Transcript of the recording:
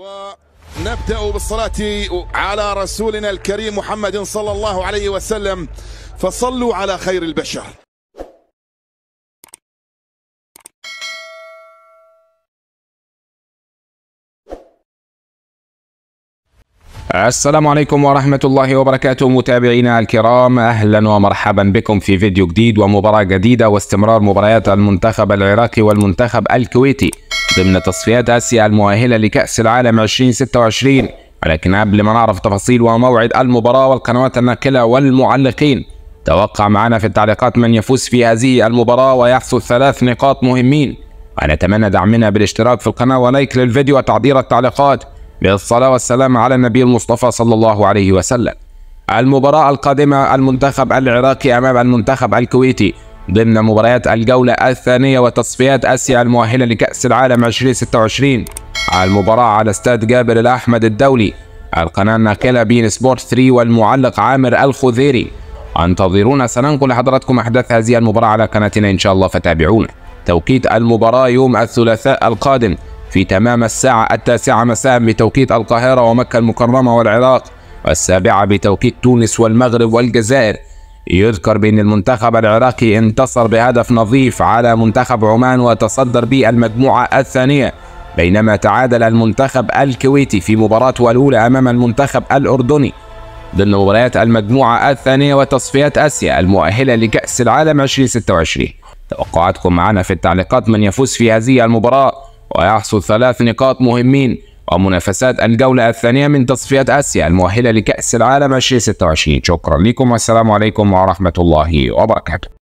ونبدأ بالصلاة على رسولنا الكريم محمد صلى الله عليه وسلم فصلوا على خير البشر السلام عليكم ورحمة الله وبركاته متابعينا الكرام أهلا ومرحبا بكم في فيديو جديد ومباراة جديدة واستمرار مباريات المنتخب العراقي والمنتخب الكويتي ضمن تصفيات آسيا المؤهلة لكأس العالم 2026 ولكن قبل ما نعرف تفاصيل وموعد المباراة والقنوات الناقلة والمعلقين توقع معنا في التعليقات من يفوز في هذه المباراة ويحصل ثلاث نقاط مهمين ونتمنى دعمنا بالاشتراك في القناة ولايك للفيديو وتعديل التعليقات بالصلاة والسلام على النبي المصطفى صلى الله عليه وسلم المباراة القادمة المنتخب العراقي أمام المنتخب الكويتي ضمن مباريات الجولة الثانية وتصفيات آسيا المؤهلة لكأس العالم 2026 المباراة على استاد جابر الأحمد الدولي القناة الناقلة بين سبورت 3 والمعلق عامر الخذيري انتظرونا سننقل لحضراتكم أحداث هذه المباراة على قناتنا إن شاء الله فتابعونا توقيت المباراة يوم الثلاثاء القادم في تمام الساعة التاسعة مساء بتوقيت القاهرة ومكة المكرمة والعراق والسابعة بتوقيت تونس والمغرب والجزائر يذكر بأن المنتخب العراقي انتصر بهدف نظيف على منتخب عمان وتصدر به المجموعة الثانية بينما تعادل المنتخب الكويتي في مباراته الأولى أمام المنتخب الأردني ضمن مباريات المجموعة الثانية وتصفيات آسيا المؤهلة لكأس العالم 2026 توقعاتكم معنا في التعليقات من يفوز في هذه المباراة ويحصل ثلاث نقاط مهمين ومنافسات الجولة الثانية من تصفيات آسيا المؤهلة لكأس العالم 2026 شكرا لكم والسلام عليكم ورحمة الله وبركاته